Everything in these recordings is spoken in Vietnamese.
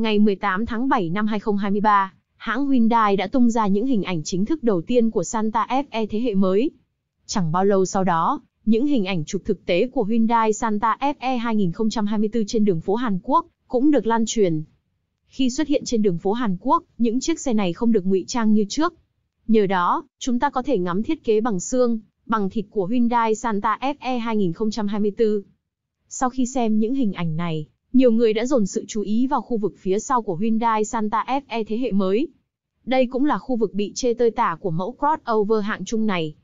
Ngày 18 tháng 7 năm 2023, hãng Hyundai đã tung ra những hình ảnh chính thức đầu tiên của Santa Fe thế hệ mới. Chẳng bao lâu sau đó, những hình ảnh chụp thực tế của Hyundai Santa Fe 2024 trên đường phố Hàn Quốc cũng được lan truyền. Khi xuất hiện trên đường phố Hàn Quốc, những chiếc xe này không được ngụy trang như trước. Nhờ đó, chúng ta có thể ngắm thiết kế bằng xương, bằng thịt của Hyundai Santa Fe 2024. Sau khi xem những hình ảnh này, nhiều người đã dồn sự chú ý vào khu vực phía sau của Hyundai Santa Fe e thế hệ mới. Đây cũng là khu vực bị chê tơi tả của mẫu crossover hạng trung này.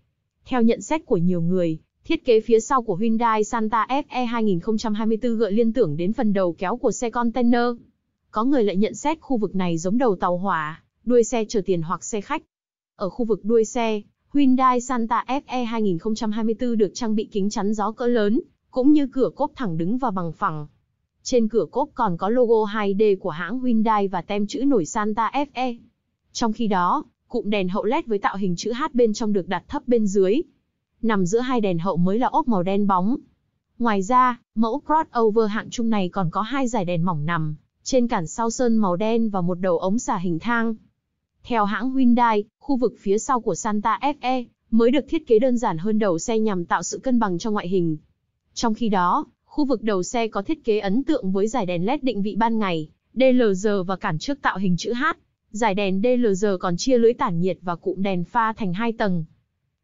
Theo nhận xét của nhiều người, thiết kế phía sau của Hyundai Santa Fe 2024 e gợi liên tưởng đến phần đầu kéo của xe container. Có người lại nhận xét khu vực này giống đầu tàu hỏa, đuôi xe chở tiền hoặc xe khách. Ở khu vực đuôi xe, Hyundai Santa Fe 2024 e được trang bị kính chắn gió cỡ lớn, cũng như cửa cốp thẳng đứng và bằng phẳng, trên cửa cốp còn có logo 2D của hãng Hyundai và tem chữ nổi Santa FE. Trong khi đó, cụm đèn hậu LED với tạo hình chữ H bên trong được đặt thấp bên dưới. Nằm giữa hai đèn hậu mới là ốp màu đen bóng. Ngoài ra, mẫu crossover hạng trung này còn có hai dải đèn mỏng nằm, trên cản sau sơn màu đen và một đầu ống xả hình thang. Theo hãng Hyundai, khu vực phía sau của Santa FE mới được thiết kế đơn giản hơn đầu xe nhằm tạo sự cân bằng cho ngoại hình. Trong khi đó, Khu vực đầu xe có thiết kế ấn tượng với giải đèn LED định vị ban ngày, DLR và cản trước tạo hình chữ H. Giải đèn DLR còn chia lưới tản nhiệt và cụm đèn pha thành hai tầng.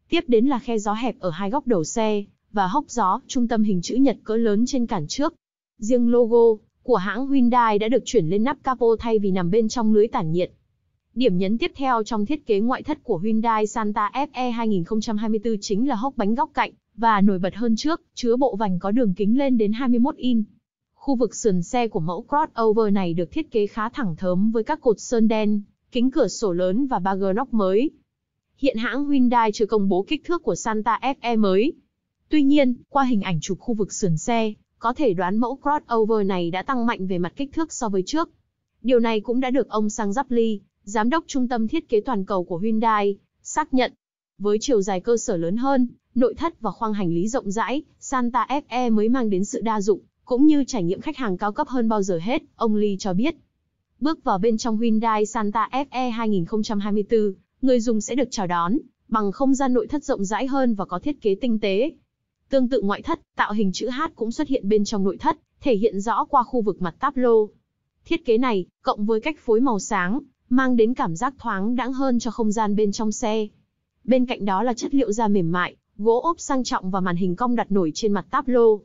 Tiếp đến là khe gió hẹp ở hai góc đầu xe và hốc gió, trung tâm hình chữ nhật cỡ lớn trên cản trước. Riêng logo của hãng Hyundai đã được chuyển lên nắp capo thay vì nằm bên trong lưới tản nhiệt. Điểm nhấn tiếp theo trong thiết kế ngoại thất của Hyundai Santa FE 2024 chính là hốc bánh góc cạnh, và nổi bật hơn trước, chứa bộ vành có đường kính lên đến 21 in. Khu vực sườn xe của mẫu crossover này được thiết kế khá thẳng thớm với các cột sơn đen, kính cửa sổ lớn và ba gờ nóc mới. Hiện hãng Hyundai chưa công bố kích thước của Santa FE mới. Tuy nhiên, qua hình ảnh chụp khu vực sườn xe, có thể đoán mẫu crossover này đã tăng mạnh về mặt kích thước so với trước. Điều này cũng đã được ông Sang Giáp giám đốc trung tâm thiết kế toàn cầu của Hyundai, xác nhận. Với chiều dài cơ sở lớn hơn, nội thất và khoang hành lý rộng rãi, Santa FE mới mang đến sự đa dụng, cũng như trải nghiệm khách hàng cao cấp hơn bao giờ hết, ông Lee cho biết. Bước vào bên trong Hyundai Santa FE 2024, người dùng sẽ được chào đón, bằng không gian nội thất rộng rãi hơn và có thiết kế tinh tế. Tương tự ngoại thất, tạo hình chữ H cũng xuất hiện bên trong nội thất, thể hiện rõ qua khu vực mặt táp lô. Thiết kế này, cộng với cách phối màu sáng, mang đến cảm giác thoáng đãng hơn cho không gian bên trong xe. Bên cạnh đó là chất liệu da mềm mại, gỗ ốp sang trọng và màn hình cong đặt nổi trên mặt táp lô.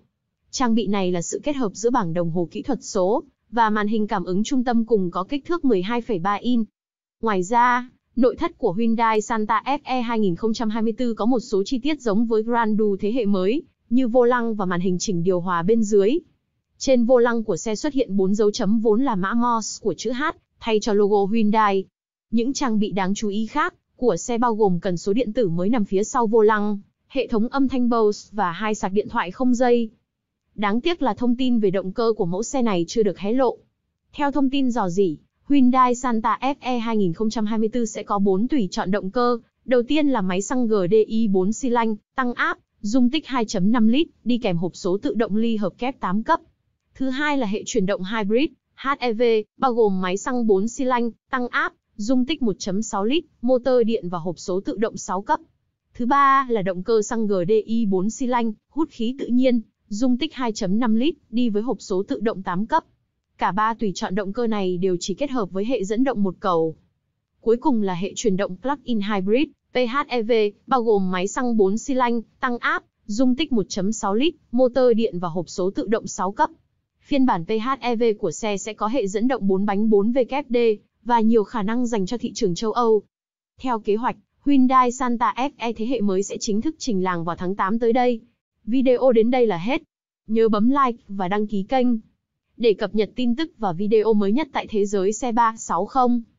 Trang bị này là sự kết hợp giữa bảng đồng hồ kỹ thuật số và màn hình cảm ứng trung tâm cùng có kích thước 12,3 in. Ngoài ra, nội thất của Hyundai Santa Fe 2024 có một số chi tiết giống với Grand thế hệ mới, như vô lăng và màn hình chỉnh điều hòa bên dưới. Trên vô lăng của xe xuất hiện bốn dấu chấm vốn là mã Morse của chữ H, thay cho logo Hyundai. Những trang bị đáng chú ý khác của xe bao gồm cần số điện tử mới nằm phía sau vô lăng, hệ thống âm thanh Bose và hai sạc điện thoại không dây. Đáng tiếc là thông tin về động cơ của mẫu xe này chưa được hé lộ. Theo thông tin dò dỉ, Hyundai Santa FE 2024 sẽ có 4 tùy chọn động cơ. Đầu tiên là máy xăng GDI 4 xi lanh, tăng áp, dung tích 2.5 lít, đi kèm hộp số tự động ly hợp kép 8 cấp. Thứ hai là hệ chuyển động hybrid, HEV, bao gồm máy xăng 4 xi lanh, tăng áp, dung tích 1.6 lít, motor điện và hộp số tự động 6 cấp. Thứ ba là động cơ xăng GDI 4 xi lanh, hút khí tự nhiên, dung tích 2.5 lít, đi với hộp số tự động 8 cấp. Cả ba tùy chọn động cơ này đều chỉ kết hợp với hệ dẫn động một cầu. Cuối cùng là hệ chuyển động plug-in hybrid, PHEV, bao gồm máy xăng 4 xi lanh, tăng áp, dung tích 1.6 lít, motor điện và hộp số tự động 6 cấp. Phiên bản PHEV của xe sẽ có hệ dẫn động 4 bánh 4WD và nhiều khả năng dành cho thị trường châu Âu. Theo kế hoạch, Hyundai Santa Fe thế hệ mới sẽ chính thức trình làng vào tháng 8 tới đây. Video đến đây là hết. Nhớ bấm like và đăng ký kênh để cập nhật tin tức và video mới nhất tại thế giới xe 360.